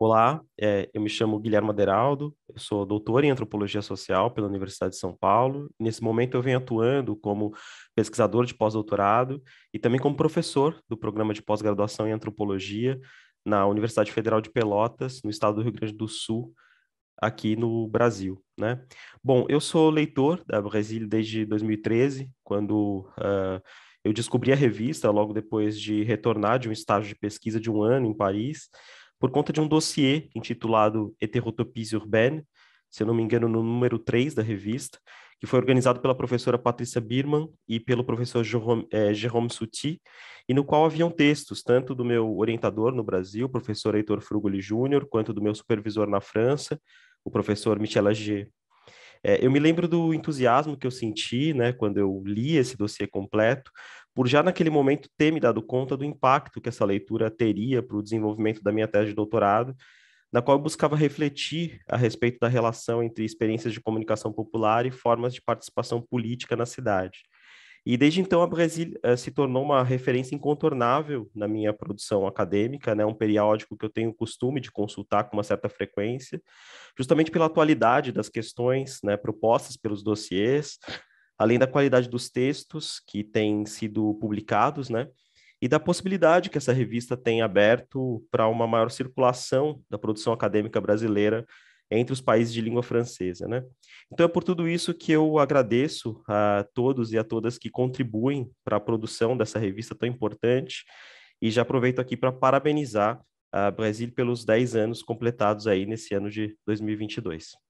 Olá, é, eu me chamo Guilherme Aderaldo, eu sou doutor em Antropologia Social pela Universidade de São Paulo. Nesse momento eu venho atuando como pesquisador de pós-doutorado e também como professor do programa de pós-graduação em Antropologia na Universidade Federal de Pelotas, no estado do Rio Grande do Sul, aqui no Brasil, né? Bom, eu sou leitor da Brasil desde 2013, quando... Uh, eu descobri a revista logo depois de retornar de um estágio de pesquisa de um ano em Paris, por conta de um dossiê intitulado Heterotopise Urbaine, se eu não me engano, no número 3 da revista, que foi organizado pela professora Patrícia Birman e pelo professor Jerome, eh, é, Jerome e no qual haviam textos tanto do meu orientador no Brasil, professor Heitor Frugoli Júnior, quanto do meu supervisor na França, o professor Michel Agier. É, eu me lembro do entusiasmo que eu senti, né, quando eu li esse dossiê completo, por já naquele momento ter me dado conta do impacto que essa leitura teria para o desenvolvimento da minha tese de doutorado, na qual eu buscava refletir a respeito da relação entre experiências de comunicação popular e formas de participação política na cidade. E desde então a Brasil uh, eh, se tornou uma referência incontornável na minha produção acadêmica, né? um periódico que eu tenho o costume de consultar com uma certa frequência, justamente pela atualidade das questões né, propostas pelos dossiês, além da qualidade dos textos que têm sido publicados, né? e da possibilidade que essa revista tem aberto para uma maior circulação da produção acadêmica brasileira entre os países de língua francesa, né? Então é por tudo isso que eu agradeço a todos e a todas que contribuem para a produção dessa revista tão importante e já aproveito aqui para parabenizar a Brasil pelos 10 anos completados aí nesse ano de 2022.